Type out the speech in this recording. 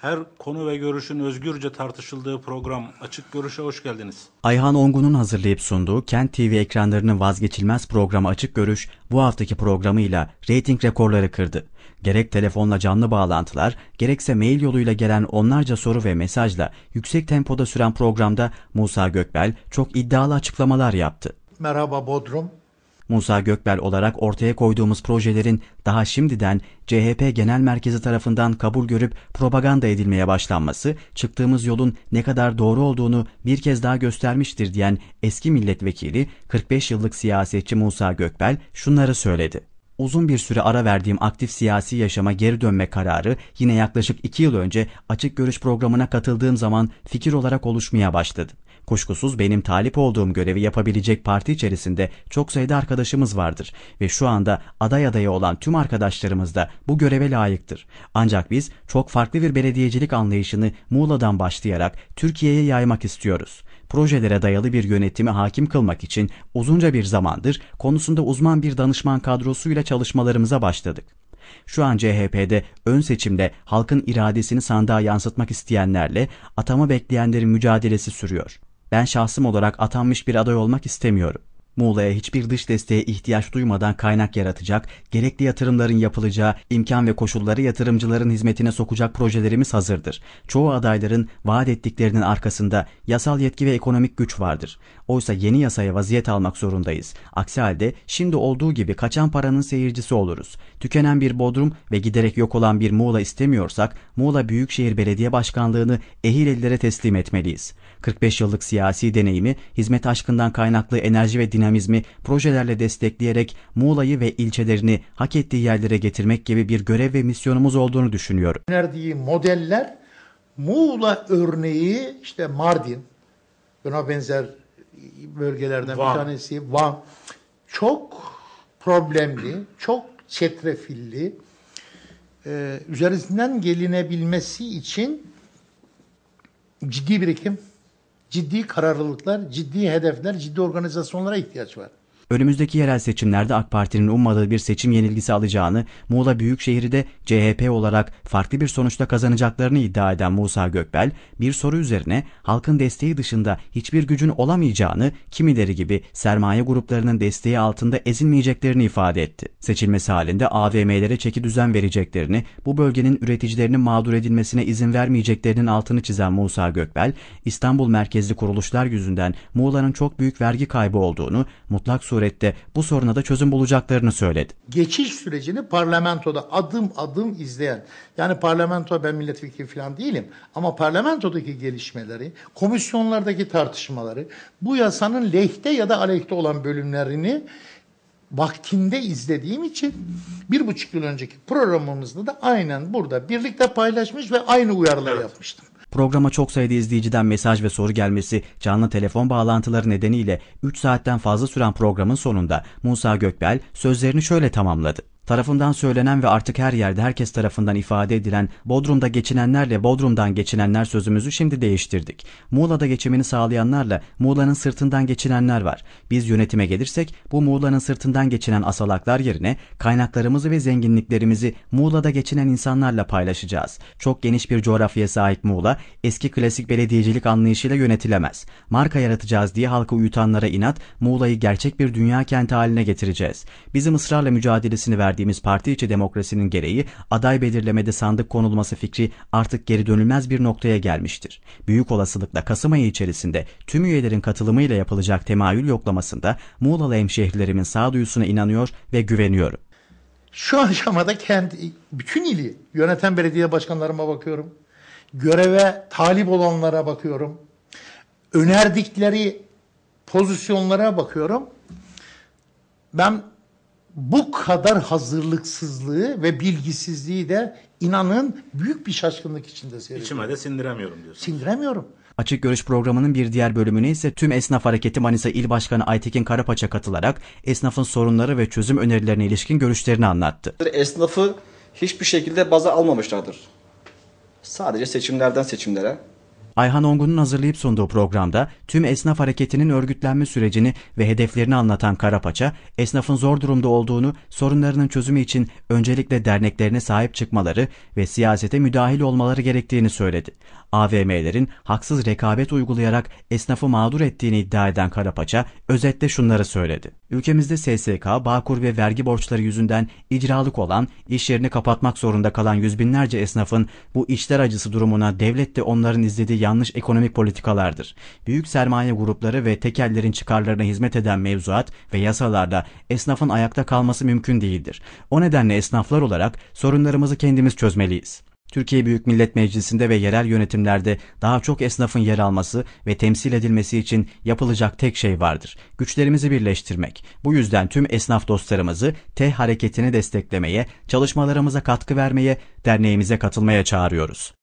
Her konu ve görüşün özgürce tartışıldığı program Açık Görüş'e hoş geldiniz. Ayhan Ongun'un hazırlayıp sunduğu Kent TV ekranlarının vazgeçilmez programı Açık Görüş bu haftaki programıyla reyting rekorları kırdı. Gerek telefonla canlı bağlantılar, gerekse mail yoluyla gelen onlarca soru ve mesajla yüksek tempoda süren programda Musa Gökbel çok iddialı açıklamalar yaptı. Merhaba Bodrum, Musa Gökbel olarak ortaya koyduğumuz projelerin daha şimdiden CHP Genel Merkezi tarafından kabul görüp propaganda edilmeye başlanması, çıktığımız yolun ne kadar doğru olduğunu bir kez daha göstermiştir diyen eski milletvekili 45 yıllık siyasetçi Musa Gökbel şunları söyledi uzun bir süre ara verdiğim aktif siyasi yaşama geri dönme kararı yine yaklaşık 2 yıl önce açık görüş programına katıldığım zaman fikir olarak oluşmaya başladı. Kuşkusuz benim talip olduğum görevi yapabilecek parti içerisinde çok sayıda arkadaşımız vardır ve şu anda aday adayı olan tüm arkadaşlarımız da bu göreve layıktır. Ancak biz çok farklı bir belediyecilik anlayışını Muğla'dan başlayarak Türkiye'ye yaymak istiyoruz. Projelere dayalı bir yönetimi hakim kılmak için uzunca bir zamandır konusunda uzman bir danışman kadrosuyla çalışmalarımıza başladık. Şu an CHP'de ön seçimde halkın iradesini sandığa yansıtmak isteyenlerle atama bekleyenlerin mücadelesi sürüyor ben şahsım olarak atanmış bir aday olmak istemiyorum. Muğla'ya hiçbir dış desteğe ihtiyaç duymadan kaynak yaratacak, gerekli yatırımların yapılacağı, imkan ve koşulları yatırımcıların hizmetine sokacak projelerimiz hazırdır. Çoğu adayların vaat ettiklerinin arkasında yasal yetki ve ekonomik güç vardır. Oysa yeni yasaya vaziyet almak zorundayız. Aksi halde şimdi olduğu gibi kaçan paranın seyircisi oluruz. Tükenen bir Bodrum ve giderek yok olan bir Muğla istemiyorsak, Muğla Büyükşehir Belediye Başkanlığı'nı ehil ellere teslim etmeliyiz. 45 yıllık siyasi deneyimi, hizmet aşkından kaynaklı enerji ve din dinamizmi projelerle destekleyerek Muğla'yı ve ilçelerini hak ettiği yerlere getirmek gibi bir görev ve misyonumuz olduğunu düşünüyor. Önerdiği modeller Muğla örneği işte Mardin, buna benzer bölgelerden Van. bir tanesi Van. Çok problemli, çok çetrefilli, ee, üzerinden gelinebilmesi için ciddi birikim ciddi kararlılıklar, ciddi hedefler, ciddi organizasyonlara ihtiyaç var. Önümüzdeki yerel seçimlerde AK Parti'nin ummadığı bir seçim yenilgisi alacağını, Muğla Büyükşehir'i de CHP olarak farklı bir sonuçta kazanacaklarını iddia eden Musa Gökbel, bir soru üzerine halkın desteği dışında hiçbir gücün olamayacağını, kimileri gibi sermaye gruplarının desteği altında ezilmeyeceklerini ifade etti. Seçilmesi halinde AVM'lere çeki düzen vereceklerini, bu bölgenin üreticilerinin mağdur edilmesine izin vermeyeceklerinin altını çizen Musa Gökbel, İstanbul merkezli kuruluşlar yüzünden Muğla'nın çok büyük vergi kaybı olduğunu, mutlak surette surette bu soruna da çözüm bulacaklarını söyledi. Geçiş sürecini parlamentoda adım adım izleyen, yani parlamento ben milletvekili falan değilim ama parlamentodaki gelişmeleri, komisyonlardaki tartışmaları, bu yasanın lehte ya da aleyhte olan bölümlerini vaktinde izlediğim için bir buçuk yıl önceki programımızda da aynen burada birlikte paylaşmış ve aynı uyarıları evet. yapmıştım. Programa çok sayıda izleyiciden mesaj ve soru gelmesi, canlı telefon bağlantıları nedeniyle 3 saatten fazla süren programın sonunda Musa Gökbel sözlerini şöyle tamamladı tarafından söylenen ve artık her yerde herkes tarafından ifade edilen Bodrum'da geçinenlerle Bodrum'dan geçinenler sözümüzü şimdi değiştirdik. Muğla'da geçimini sağlayanlarla Muğla'nın sırtından geçinenler var. Biz yönetime gelirsek bu Muğla'nın sırtından geçinen asalaklar yerine kaynaklarımızı ve zenginliklerimizi Muğla'da geçinen insanlarla paylaşacağız. Çok geniş bir coğrafyaya sahip Muğla eski klasik belediyecilik anlayışıyla yönetilemez. Marka yaratacağız diye halkı uyutanlara inat Muğla'yı gerçek bir dünya kenti haline getireceğiz. Bizim ısrarla mücadelesini verdiğimiz gösterdiğimiz parti içi demokrasinin gereği aday belirlemede sandık konulması fikri artık geri dönülmez bir noktaya gelmiştir. Büyük olasılıkla Kasım ayı içerisinde tüm üyelerin katılımıyla yapılacak temayül yoklamasında Muğla'lı hemşehrilerimin sağduyusuna inanıyor ve güveniyorum. Şu aşamada kendi, bütün ili yöneten belediye başkanlarıma bakıyorum. Göreve talip olanlara bakıyorum. Önerdikleri pozisyonlara bakıyorum. Ben bu kadar hazırlıksızlığı ve bilgisizliği de inanın büyük bir şaşkınlık içinde seyrediyorum. İçime de sindiremiyorum diyorsun. Sindiremiyorum. Açık Görüş programının bir diğer bölümünü ise tüm Esnaf Hareketi Manisa İl Başkanı Aytekin Karapaç'a katılarak esnafın sorunları ve çözüm önerilerine ilişkin görüşlerini anlattı. Esnafı hiçbir şekilde baza almamışlardır. Sadece seçimlerden seçimlere Ayhan Ongun'un hazırlayıp sunduğu programda tüm esnaf hareketinin örgütlenme sürecini ve hedeflerini anlatan Karapaça, esnafın zor durumda olduğunu, sorunlarının çözümü için öncelikle derneklerine sahip çıkmaları ve siyasete müdahil olmaları gerektiğini söyledi. AVM'lerin haksız rekabet uygulayarak esnafı mağdur ettiğini iddia eden Karapaça özetle şunları söyledi. Ülkemizde SSK, Bağkur ve vergi borçları yüzünden icralık olan, iş yerini kapatmak zorunda kalan yüz binlerce esnafın bu işler acısı durumuna devlet de onların izlediği yanlış ekonomik politikalardır. Büyük sermaye grupları ve tekellerin çıkarlarına hizmet eden mevzuat ve yasalarda esnafın ayakta kalması mümkün değildir. O nedenle esnaflar olarak sorunlarımızı kendimiz çözmeliyiz. Türkiye Büyük Millet Meclisi'nde ve yerel yönetimlerde daha çok esnafın yer alması ve temsil edilmesi için yapılacak tek şey vardır. Güçlerimizi birleştirmek. Bu yüzden tüm esnaf dostlarımızı T hareketini desteklemeye, çalışmalarımıza katkı vermeye, derneğimize katılmaya çağırıyoruz.